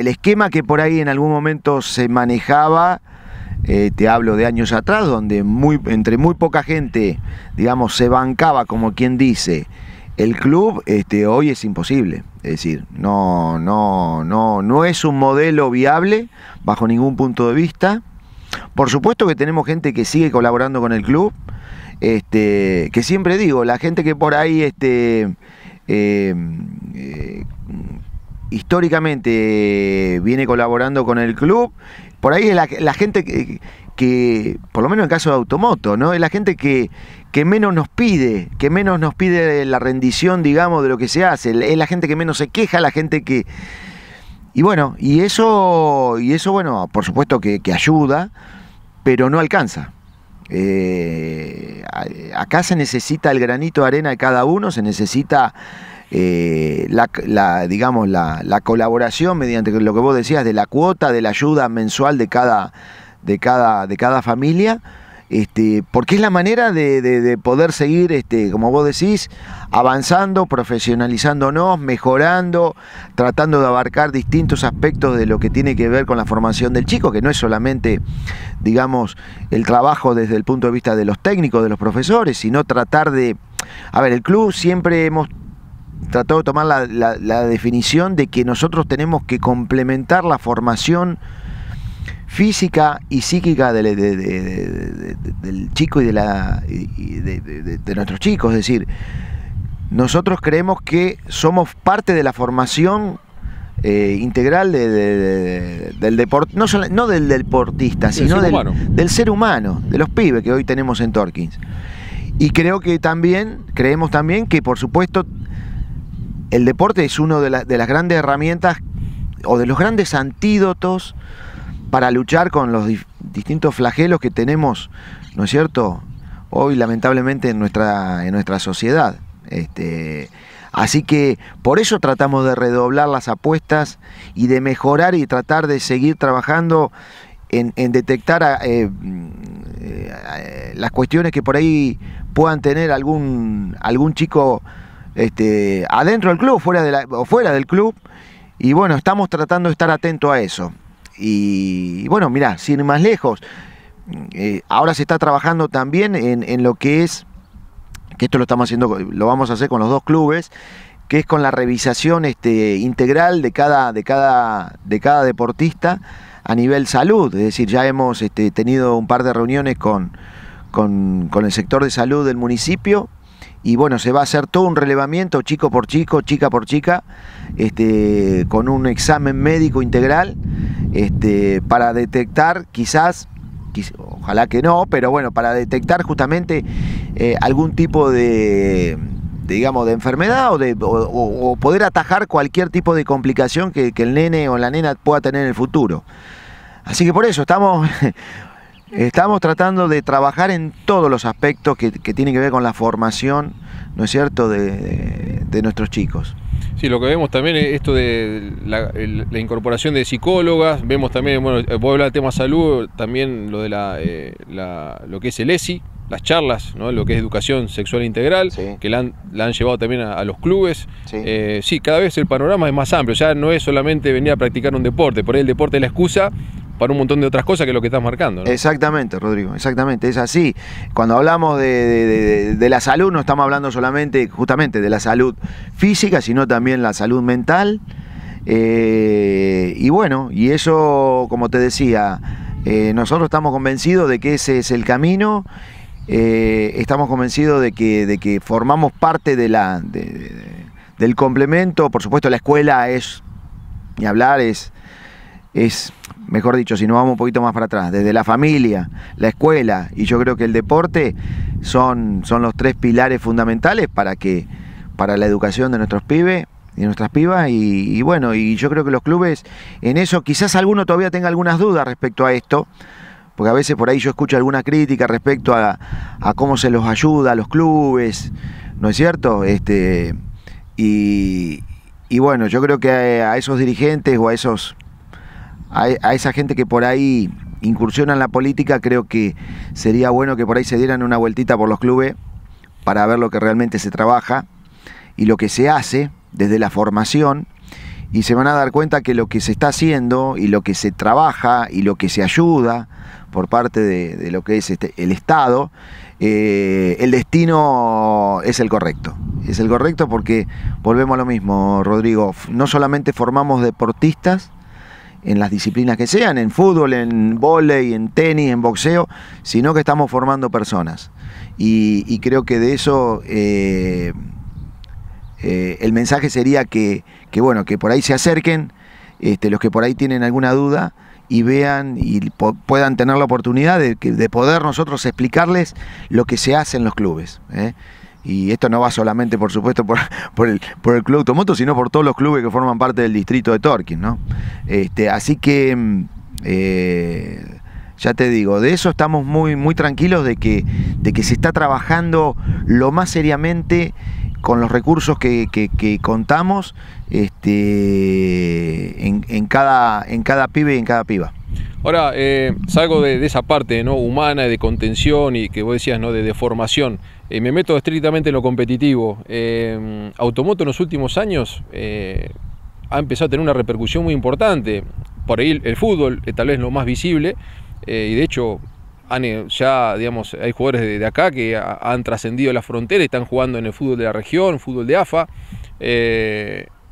El esquema que por ahí en algún momento se manejaba, eh, te hablo de años atrás, donde muy, entre muy poca gente, digamos, se bancaba, como quien dice, el club, este, hoy es imposible. Es decir, no, no, no, no es un modelo viable bajo ningún punto de vista. Por supuesto que tenemos gente que sigue colaborando con el club. Este, que siempre digo, la gente que por ahí este, eh, eh, históricamente eh, viene colaborando con el club. Por ahí es la, gente que, por lo menos en caso de Automoto, ¿no? Es la gente que, que menos nos pide, que menos nos pide la rendición, digamos, de lo que se hace. Es la gente que menos se queja, la gente que. Y bueno, y eso, y eso bueno, por supuesto que, ayuda, pero no alcanza. Eh, acá se necesita el granito de arena de cada uno, se necesita eh, la, digamos, la, colaboración mediante lo que vos decías de la cuota, de la ayuda mensual de cada, de cada, de cada familia. Este, porque es la manera de, poder seguir, este, como vos decís, avanzando, profesionalizándonos, mejorando, tratando de abarcar distintos aspectos de lo que tiene que ver con la formación del chico, que no es solamente, digamos, el trabajo desde el punto de vista de los técnicos, de los profesores, sino tratar de... A ver, el club siempre hemos trató de tomar la, la, definición de que nosotros tenemos que complementar la formación física y psíquica del, chico y de, la, de nuestros chicos. Es decir, nosotros creemos que somos parte de la formación integral del deporte, no, no del deportista, sino del, ser humano, de los pibes que hoy tenemos en Torkins. Y creo que también, creemos también que por supuesto el deporte es una de, las grandes herramientas o de los grandes antídotos para luchar con los distintos flagelos que tenemos, ¿no es cierto? Hoy lamentablemente en nuestra, en nuestra sociedad. Este, así que por eso tratamos de redoblar las apuestas y de mejorar y tratar de seguir trabajando en, detectar eh, eh, eh, las cuestiones que por ahí puedan tener algún, algún chico este, adentro del club o fuera del club. Y bueno, estamos tratando de estar atentos a eso. Y, bueno, mirá, sin ir más lejos, eh, ahora se está trabajando también en, lo que es, que esto lo estamos haciendo, lo vamos a hacer con los dos clubes, que es con la revisación este, integral de cada, de, de cada deportista a nivel salud. Es decir, ya hemos este, tenido un par de reuniones con el sector de salud del municipio y bueno, se va a hacer todo un relevamiento chico por chico, chica por chica, este, con un examen médico integral este, para detectar quizás, ojalá que no, pero bueno, para detectar justamente eh, algún tipo de, digamos, de enfermedad o, de, o, poder atajar cualquier tipo de complicación que el nene o la nena pueda tener en el futuro. Así que por eso estamos... Estamos tratando de trabajar en todos los aspectos que, tienen que ver con la formación, ¿no es cierto?, de, nuestros chicos. Sí, lo que vemos también es esto de la, incorporación de psicólogas, vemos también, bueno, voy a hablar del tema salud, también lo de eh, la, lo que es el ESI, las charlas, ¿no? lo que es educación sexual integral, que la han, llevado también a, los clubes. Eh, sí. cada vez el panorama es más amplio, ya no es solamente venir a practicar un deporte, por ahí el deporte es la excusa, para un montón de otras cosas que lo que estás marcando. Exactamente, Rodrigo, exactamente, es así. Cuando hablamos de, la salud, no estamos hablando solamente justamente de la salud física, sino también la salud mental. Eh, y bueno, y eso, como te decía, eh, nosotros estamos convencidos de que ese es el camino. Eh, estamos convencidos de que, de que formamos parte de la, del complemento. Por supuesto, la escuela es, ni hablar, es es, mejor dicho, si nos vamos un poquito más para atrás, desde la familia, la escuela y yo creo que el deporte son, son los tres pilares fundamentales para que para la educación de nuestros pibes y nuestras pibas y, bueno, y yo creo que los clubes en eso, quizás alguno todavía tenga algunas dudas respecto a esto, porque a veces por ahí yo escucho alguna crítica respecto a, cómo se los ayuda a los clubes, ¿no es cierto? Este, y, bueno, yo creo que a esos dirigentes o a esos e-, a, esa gente que por ahí incursiona en la política, creo que sería bueno que por ahí se dieran una vueltita por los clubes para ver lo que realmente se trabaja y lo que se hace desde la formación y se van a dar cuenta que lo que se está haciendo y lo que se trabaja y lo que se ayuda por parte de, lo que es este, el Estado, eh, el destino es el correcto. Es el correcto porque volvemos a lo mismo, Rodrigo. No solamente formamos deportistas, en las disciplinas que sean, en fútbol, en vóley, en tenis, en boxeo, sino que estamos formando personas. Y, creo que de eso eh, eh, el mensaje sería que, bueno, que por ahí se acerquen, este, los que por ahí tienen alguna duda y vean y puedan tener la oportunidad de, poder nosotros explicarles lo que se hace en los clubes. ¿eh? y esto no va solamente, por supuesto, por, el, Club Automoto, sino por todos los clubes que forman parte del distrito de Torquín, ¿no? Este, así que, mm, eh, ya te digo, de eso estamos muy, muy tranquilos, de que, de que se está trabajando lo más seriamente con los recursos que, contamos este, en, cada, en cada pibe y en cada piba. Ahora, eh, salgo de, esa parte ¿no? humana, de contención y que vos decías, ¿no? de, deformación. Eh, me meto estrictamente en lo competitivo. Eh, Automoto en los últimos años eh, ha empezado a tener una repercusión muy importante. Por ahí el fútbol tal vez lo más visible y de hecho ya digamos, hay jugadores de, acá que han trascendido la frontera y están jugando en el fútbol de la región, fútbol de AFA.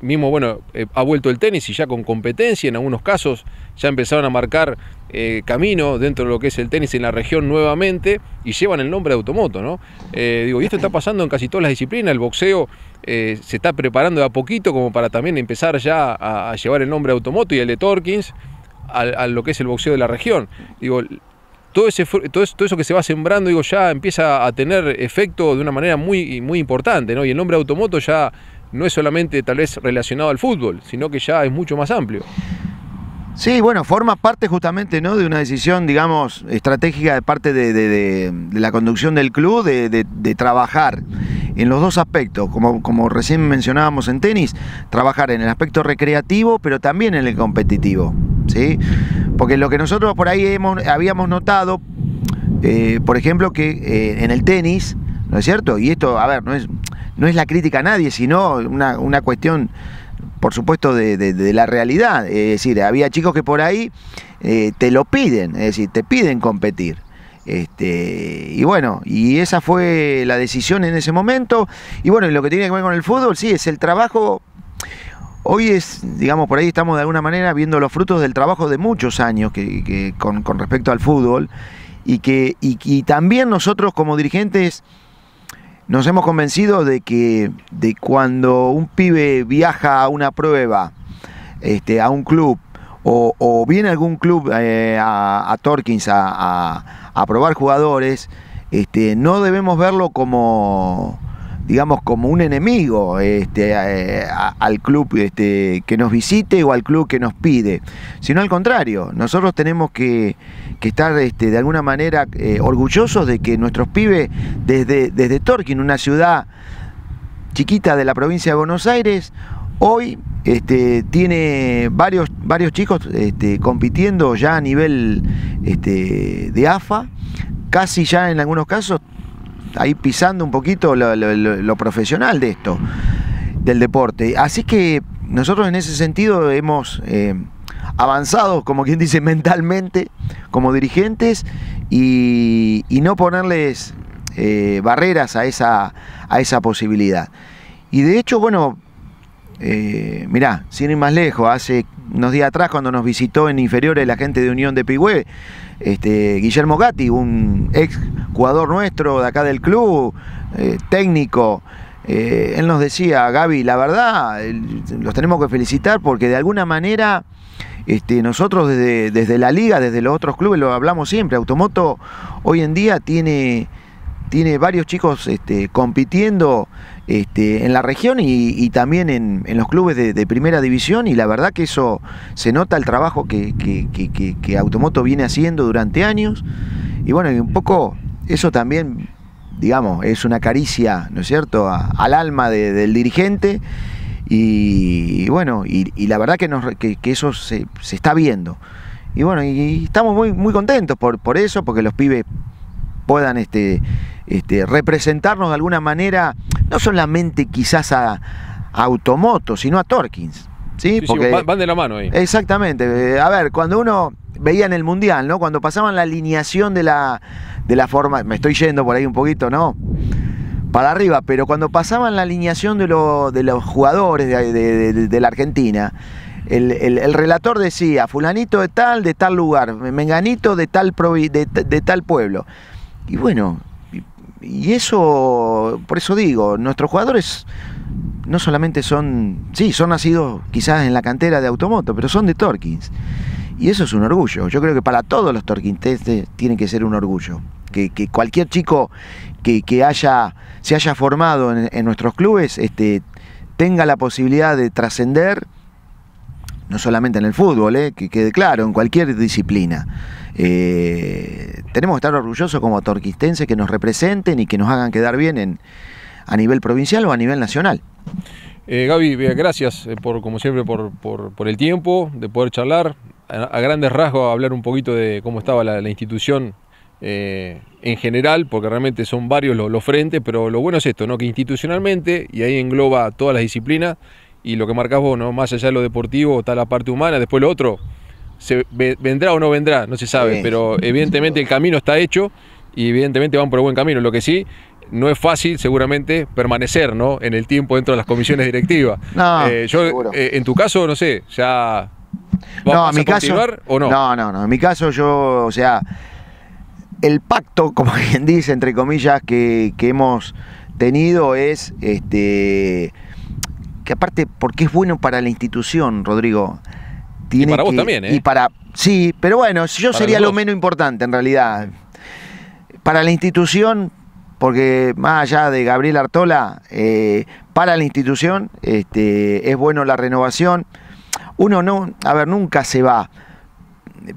mismo, bueno, ha vuelto el tenis y ya con competencia en algunos casos ya empezaron a marcar eh, camino dentro de lo que es el tenis en la región nuevamente y llevan el nombre de automoto, ¿no? Eh, digo, y esto está pasando en casi todas las disciplinas, el boxeo eh, se está preparando de a poquito como para también empezar ya a, llevar el nombre de automoto y el de Torkins a, lo que es el boxeo de la región. Digo, todo, ese, todo, eso, que se va sembrando, digo, ya empieza a tener efecto de una manera muy, muy importante, ¿no? Y el nombre de automoto ya no es solamente tal vez relacionado al fútbol, sino que ya es mucho más amplio. Sí, bueno, forma parte justamente ¿no? de una decisión, digamos, estratégica de parte de, la conducción del club de, trabajar en los dos aspectos, como, recién mencionábamos en tenis, trabajar en el aspecto recreativo, pero también en el competitivo. ¿sí? Porque lo que nosotros por ahí hemos, habíamos notado, eh, por ejemplo, que eh, en el tenis, ¿no es cierto? Y esto, a ver, no es, no es la crítica a nadie, sino una, una cuestión por supuesto, de, la realidad. Es decir, había chicos que por ahí eh, te lo piden, es decir, te piden competir. Este, y bueno, y esa fue la decisión en ese momento. Y bueno, lo que tiene que ver con el fútbol, sí, es el trabajo. Hoy es, digamos, por ahí estamos de alguna manera viendo los frutos del trabajo de muchos años que, con, respecto al fútbol. Y que y, y también nosotros como dirigentes nos hemos convencido de que de cuando un pibe viaja a una prueba, este, a un club, o, viene algún club eh, a, Torkins a, probar jugadores, este, no debemos verlo como, digamos, como un enemigo este, eh, al club este, que nos visite o al club que nos pide, sino al contrario, nosotros tenemos que, estar este, de alguna manera eh, orgullosos de que nuestros pibes desde, desde Torquín, una ciudad chiquita de la provincia de Buenos Aires, hoy este, tiene varios, varios chicos compitiendo ya a nivel de AFA, casi ya en algunos casos ahí pisando un poquito lo, profesional de esto, del deporte. Así que nosotros en ese sentido hemos eh, avanzado, como quien dice, mentalmente como dirigentes y, y no ponerles eh, barreras a esa, a esa posibilidad. Y de hecho, bueno, eh, mirá, sin ir más lejos, hace unos días atrás cuando nos visitó en inferiores la gente de Unión de Pigüe, este, Guillermo Gatti, un ex jugador nuestro de acá del club, eh, técnico, eh, él nos decía, Gaby, la verdad, los tenemos que felicitar porque de alguna manera... Este, nosotros desde, la liga, desde los otros clubes, lo hablamos siempre, Automoto hoy en día tiene, tiene varios chicos este, compitiendo este, en la región y, también en, los clubes de, primera división y la verdad que eso se nota el trabajo que, Automoto viene haciendo durante años y bueno, un poco eso también, digamos, es una caricia, ¿no es cierto?, al alma del dirigente y, bueno, y, la verdad que, eso se, está viendo. Y bueno, y, estamos muy, muy contentos por, por eso, porque los pibes puedan este, este, representarnos de alguna manera, no solamente quizás a, Automoto, sino a Torkins. ¿sí? Porque, van de la mano ahí. Exactamente. A ver, cuando uno veía en el Mundial, ¿no? Cuando pasaban la alineación de la, de la forma, me estoy yendo por ahí un poquito, ¿no? Para arriba, pero cuando pasaban la alineación de, los jugadores de, la Argentina, el, relator decía, fulanito de tal, de tal lugar, menganito de tal, de tal pueblo. Y bueno, y eso, por eso digo, nuestros jugadores no solamente son, sí, son nacidos quizás en la cantera de Automoto, pero son de Torkins. Y eso es un orgullo. Yo creo que para todos los torquinteses tiene que ser un orgullo. Que, cualquier chico que, haya, se haya formado en, nuestros clubes este, tenga la posibilidad de trascender, no solamente en el fútbol, eh, que quede claro, en cualquier disciplina. Eh, tenemos que estar orgullosos como torquistenses que nos representen y que nos hagan quedar bien a nivel provincial o a nivel nacional. Eh, Gaby, eh, gracias como siempre por, el tiempo, de poder charlar, a, grandes rasgos hablar un poquito de cómo estaba la, institución en general, porque realmente son varios los, frentes, pero lo bueno es esto, ¿no? que institucionalmente, y ahí engloba todas las disciplinas, y lo que marcás vos, más allá de lo deportivo, está la parte humana, después lo otro, vendrá o no vendrá, no se sabe, pero evidentemente el camino está hecho y evidentemente van por buen camino. Lo que sí, no es fácil seguramente permanecer ¿no? en el tiempo dentro de las comisiones directivas. No, eh, yo, eh, en tu caso, no sé, ya... a, mi continuar caso, o no? No, no, no. En mi caso yo, o sea, el pacto, como quien dice, entre comillas, que, que hemos tenido es, este, que aparte, porque es bueno para la institución, Rodrigo y para vos también, ¿eh? Y para, sí, pero bueno, yo sería lo menos importante en realidad. Para la institución, porque más allá de Gabriel Artola, eh, para la institución este, es bueno la renovación. Uno no, a ver, nunca se va,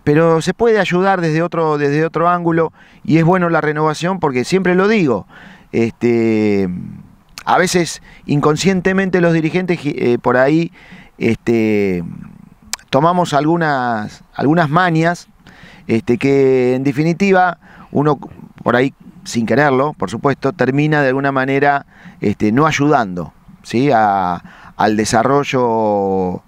pero se puede ayudar desde otro, desde otro ángulo y es bueno la renovación porque siempre lo digo. Este, a veces inconscientemente los dirigentes eh, por ahí este, tomamos algunas, algunas mañas este, que en definitiva uno por ahí sin quererlo, por supuesto, termina de alguna manera este, no ayudando al desarrollo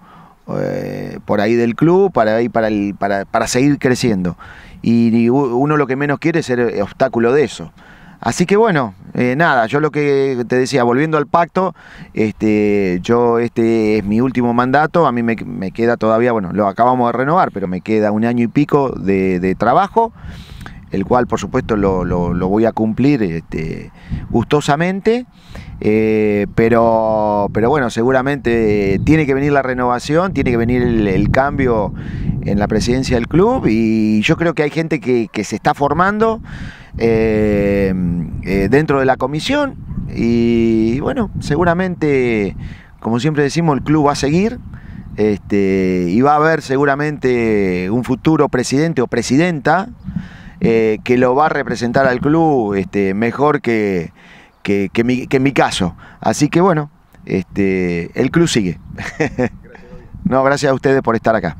eh, por ahí del club, para, ahí para, el, para, para seguir creciendo. y uno lo que menos quiere es ser obstáculo de eso. Así que bueno, eh, nada, yo lo que te decía, volviendo al pacto, este, yo este es mi último mandato, a mí me, queda todavía, bueno, lo acabamos de renovar, pero me queda un año y pico de trabajo el cual por supuesto lo, voy a cumplir este, gustosamente, eh, pero, pero bueno, seguramente eh, tiene que venir la renovación, tiene que venir el, cambio en la presidencia del club y yo creo que hay gente que, se está formando eh, dentro de la comisión y bueno, seguramente, como siempre decimos, el club va a seguir. Este, y va a haber seguramente un futuro presidente o presidenta eh, que lo va a representar al club este, mejor que, mi, que en mi caso. Así que bueno, este, el club sigue. no, gracias a ustedes por estar acá.